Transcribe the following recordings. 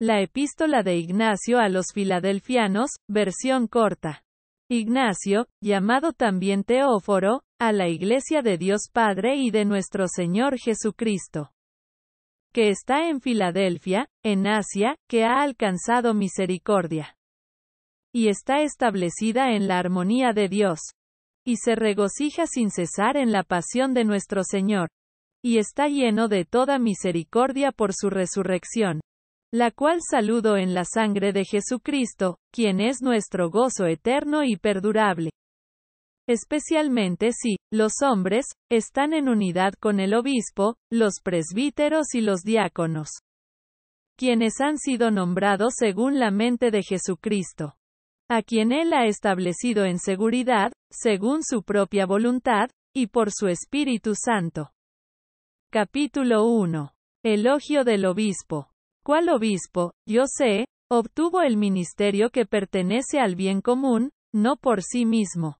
La epístola de Ignacio a los filadelfianos, versión corta. Ignacio, llamado también Teóforo, a la Iglesia de Dios Padre y de nuestro Señor Jesucristo, que está en Filadelfia, en Asia, que ha alcanzado misericordia y está establecida en la armonía de Dios, y se regocija sin cesar en la pasión de nuestro Señor, y está lleno de toda misericordia por su resurrección la cual saludo en la sangre de Jesucristo, quien es nuestro gozo eterno y perdurable. Especialmente si, los hombres, están en unidad con el obispo, los presbíteros y los diáconos, quienes han sido nombrados según la mente de Jesucristo a quien Él ha establecido en seguridad, según su propia voluntad, y por su Espíritu Santo. Capítulo 1. Elogio del Obispo cual obispo, yo sé, obtuvo el ministerio que pertenece al bien común, no por sí mismo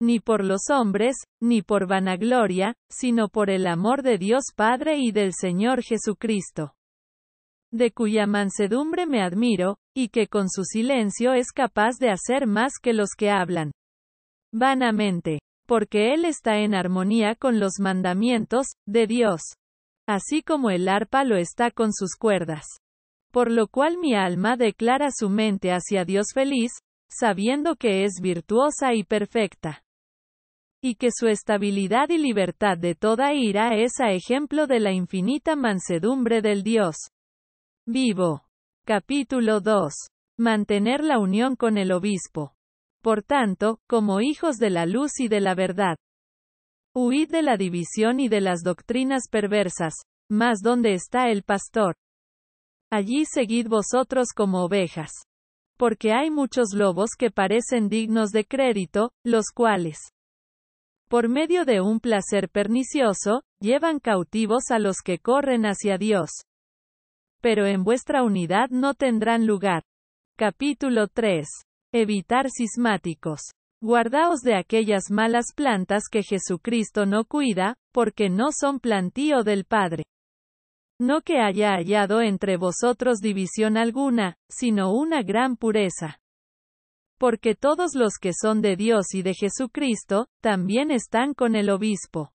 ni por los hombres, ni por vanagloria, sino por el amor de Dios Padre y del Señor Jesucristo de cuya mansedumbre me admiro, y que con su silencio es capaz de hacer más que los que hablan vanamente, porque Él está en armonía con los mandamientos de Dios así como el arpa lo está con sus cuerdas. Por lo cual mi alma declara su mente hacia Dios feliz, sabiendo que es virtuosa y perfecta. Y que su estabilidad y libertad de toda ira es a ejemplo de la infinita mansedumbre del Dios. Vivo. Capítulo 2. Mantener la unión con el obispo. Por tanto, como hijos de la luz y de la verdad, Huid de la división y de las doctrinas perversas, más donde está el pastor. Allí seguid vosotros como ovejas. Porque hay muchos lobos que parecen dignos de crédito, los cuales, por medio de un placer pernicioso, llevan cautivos a los que corren hacia Dios. Pero en vuestra unidad no tendrán lugar. Capítulo 3. Evitar cismáticos. Guardaos de aquellas malas plantas que Jesucristo no cuida, porque no son plantío del Padre. No que haya hallado entre vosotros división alguna, sino una gran pureza. Porque todos los que son de Dios y de Jesucristo, también están con el obispo.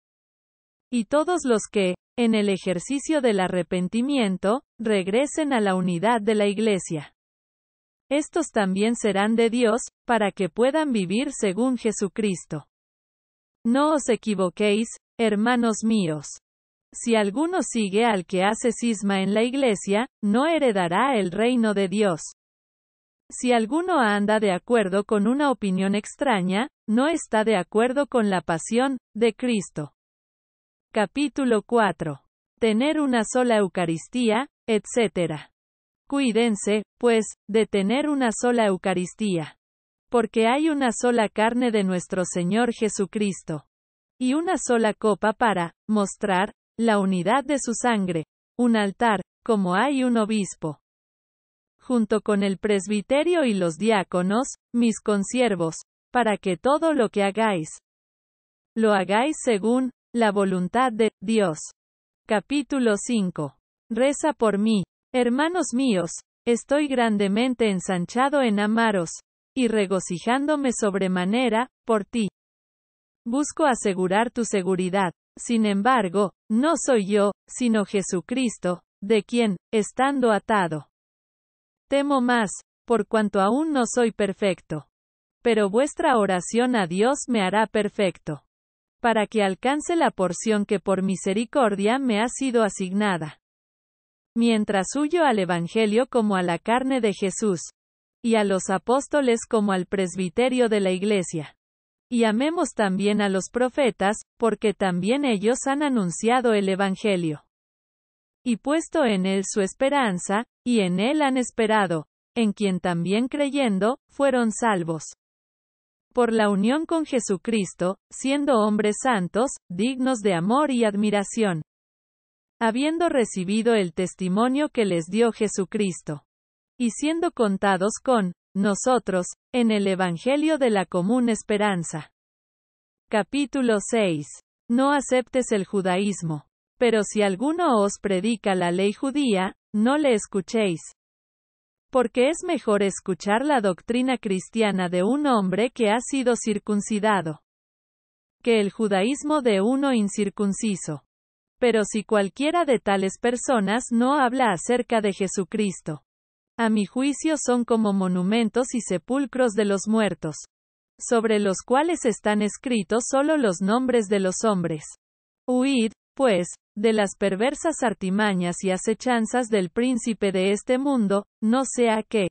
Y todos los que, en el ejercicio del arrepentimiento, regresen a la unidad de la Iglesia. Estos también serán de Dios, para que puedan vivir según Jesucristo. No os equivoquéis, hermanos míos. Si alguno sigue al que hace cisma en la iglesia, no heredará el reino de Dios. Si alguno anda de acuerdo con una opinión extraña, no está de acuerdo con la pasión de Cristo. Capítulo 4. Tener una sola Eucaristía, etc. Cuídense, pues, de tener una sola Eucaristía. Porque hay una sola carne de nuestro Señor Jesucristo. Y una sola copa para, mostrar, la unidad de su sangre. Un altar, como hay un obispo. Junto con el presbiterio y los diáconos, mis consiervos, para que todo lo que hagáis, lo hagáis según la voluntad de Dios. Capítulo 5. Reza por mí, Hermanos míos, estoy grandemente ensanchado en amaros, y regocijándome sobremanera, por ti. Busco asegurar tu seguridad. Sin embargo, no soy yo, sino Jesucristo, de quien, estando atado. Temo más, por cuanto aún no soy perfecto. Pero vuestra oración a Dios me hará perfecto. Para que alcance la porción que por misericordia me ha sido asignada mientras huyo al Evangelio como a la carne de Jesús, y a los apóstoles como al presbiterio de la Iglesia. Y amemos también a los profetas, porque también ellos han anunciado el Evangelio. Y puesto en él su esperanza, y en él han esperado, en quien también creyendo, fueron salvos. Por la unión con Jesucristo, siendo hombres santos, dignos de amor y admiración habiendo recibido el testimonio que les dio Jesucristo, y siendo contados con nosotros, en el Evangelio de la común esperanza. Capítulo 6. No aceptes el judaísmo. Pero si alguno os predica la ley judía, no le escuchéis. Porque es mejor escuchar la doctrina cristiana de un hombre que ha sido circuncidado que el judaísmo de uno incircunciso. Pero si cualquiera de tales personas no habla acerca de Jesucristo, a mi juicio son como monumentos y sepulcros de los muertos, sobre los cuales están escritos solo los nombres de los hombres. Huid, pues, de las perversas artimañas y acechanzas del príncipe de este mundo, no sea que,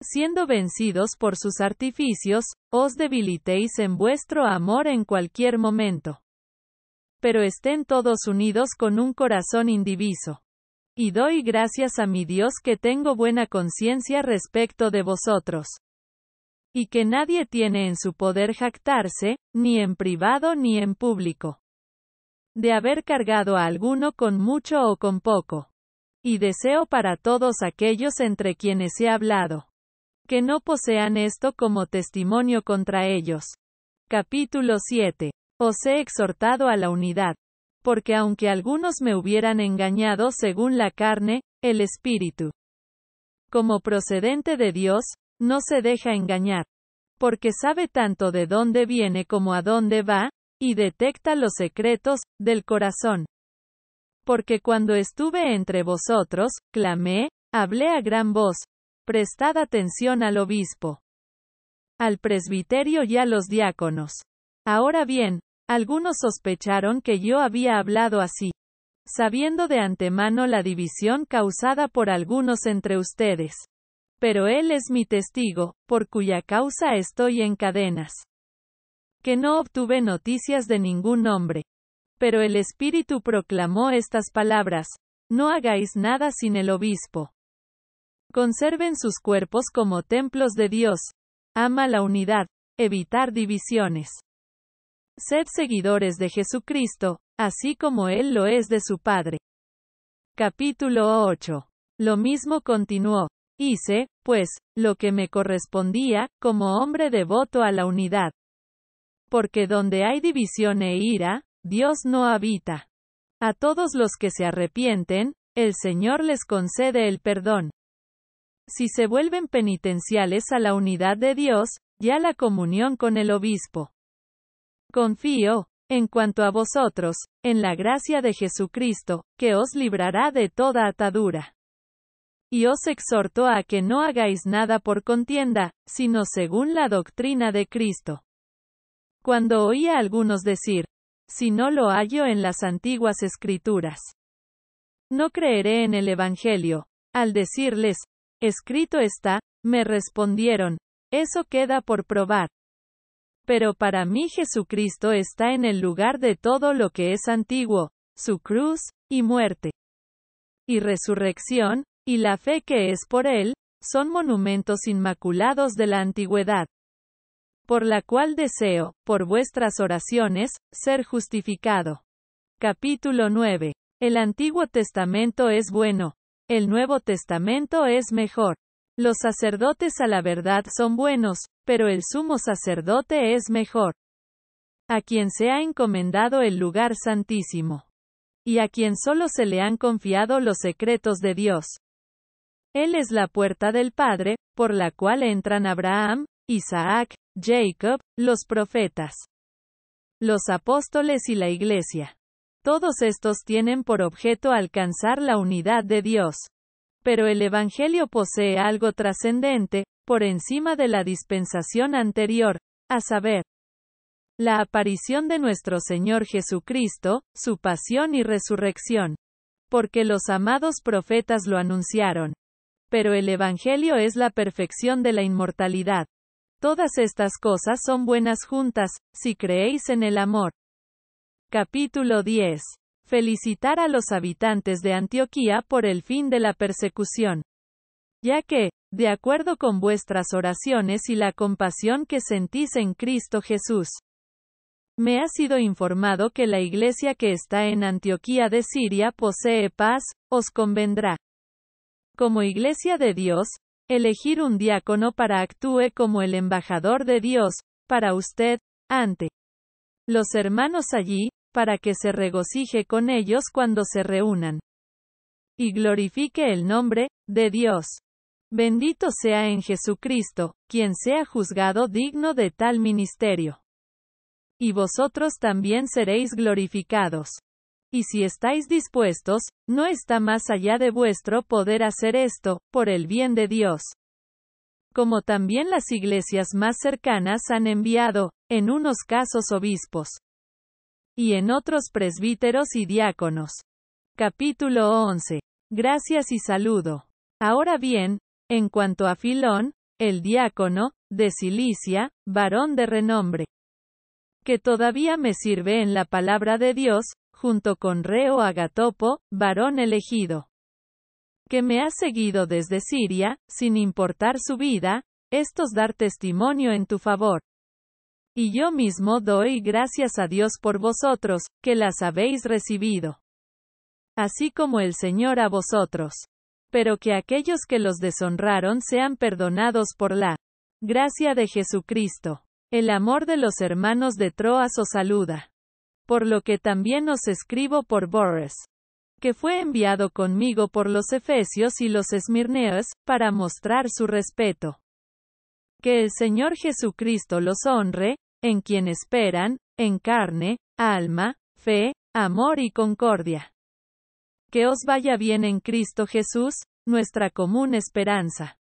siendo vencidos por sus artificios, os debilitéis en vuestro amor en cualquier momento pero estén todos unidos con un corazón indiviso. Y doy gracias a mi Dios que tengo buena conciencia respecto de vosotros. Y que nadie tiene en su poder jactarse, ni en privado ni en público. De haber cargado a alguno con mucho o con poco. Y deseo para todos aquellos entre quienes he hablado. Que no posean esto como testimonio contra ellos. Capítulo 7. Os he exhortado a la unidad. Porque aunque algunos me hubieran engañado según la carne, el Espíritu, como procedente de Dios, no se deja engañar. Porque sabe tanto de dónde viene como a dónde va, y detecta los secretos del corazón. Porque cuando estuve entre vosotros, clamé, hablé a gran voz, prestad atención al obispo, al presbiterio y a los diáconos. Ahora bien, algunos sospecharon que yo había hablado así, sabiendo de antemano la división causada por algunos entre ustedes. Pero él es mi testigo, por cuya causa estoy en cadenas. Que no obtuve noticias de ningún hombre. Pero el Espíritu proclamó estas palabras, no hagáis nada sin el obispo. Conserven sus cuerpos como templos de Dios. Ama la unidad, evitar divisiones. Sed seguidores de Jesucristo, así como Él lo es de su Padre. Capítulo 8. Lo mismo continuó. Hice, pues, lo que me correspondía, como hombre devoto a la unidad. Porque donde hay división e ira, Dios no habita. A todos los que se arrepienten, el Señor les concede el perdón. Si se vuelven penitenciales a la unidad de Dios, ya la comunión con el obispo Confío, en cuanto a vosotros, en la gracia de Jesucristo, que os librará de toda atadura. Y os exhorto a que no hagáis nada por contienda, sino según la doctrina de Cristo. Cuando oía a algunos decir, si no lo hallo en las antiguas escrituras, no creeré en el Evangelio, al decirles, escrito está, me respondieron, eso queda por probar, pero para mí Jesucristo está en el lugar de todo lo que es antiguo, su cruz, y muerte, y resurrección, y la fe que es por él, son monumentos inmaculados de la antigüedad. Por la cual deseo, por vuestras oraciones, ser justificado. Capítulo 9. El Antiguo Testamento es bueno. El Nuevo Testamento es mejor. Los sacerdotes a la verdad son buenos, pero el sumo sacerdote es mejor. A quien se ha encomendado el lugar santísimo. Y a quien solo se le han confiado los secretos de Dios. Él es la puerta del Padre, por la cual entran Abraham, Isaac, Jacob, los profetas, los apóstoles y la Iglesia. Todos estos tienen por objeto alcanzar la unidad de Dios. Pero el Evangelio posee algo trascendente, por encima de la dispensación anterior, a saber, la aparición de nuestro Señor Jesucristo, su pasión y resurrección. Porque los amados profetas lo anunciaron. Pero el Evangelio es la perfección de la inmortalidad. Todas estas cosas son buenas juntas, si creéis en el amor. Capítulo 10. Felicitar a los habitantes de Antioquía por el fin de la persecución ya que, de acuerdo con vuestras oraciones y la compasión que sentís en Cristo Jesús, me ha sido informado que la iglesia que está en Antioquía de Siria posee paz, os convendrá. Como iglesia de Dios, elegir un diácono para actúe como el embajador de Dios, para usted, ante los hermanos allí, para que se regocije con ellos cuando se reúnan. Y glorifique el nombre, de Dios. Bendito sea en Jesucristo, quien sea juzgado digno de tal ministerio. Y vosotros también seréis glorificados. Y si estáis dispuestos, no está más allá de vuestro poder hacer esto, por el bien de Dios como también las iglesias más cercanas han enviado, en unos casos obispos y en otros presbíteros y diáconos. Capítulo 11. Gracias y saludo. Ahora bien, en cuanto a Filón, el diácono, de Cilicia, varón de renombre, que todavía me sirve en la palabra de Dios, junto con Reo Agatopo, varón elegido, que me ha seguido desde Siria, sin importar su vida, estos dar testimonio en tu favor. Y yo mismo doy gracias a Dios por vosotros, que las habéis recibido. Así como el Señor a vosotros pero que aquellos que los deshonraron sean perdonados por la gracia de Jesucristo. El amor de los hermanos de Troas os saluda. Por lo que también os escribo por Boris, que fue enviado conmigo por los Efesios y los Esmirneos, para mostrar su respeto. Que el Señor Jesucristo los honre, en quien esperan, en carne, alma, fe, amor y concordia. Que os vaya bien en Cristo Jesús, nuestra común esperanza.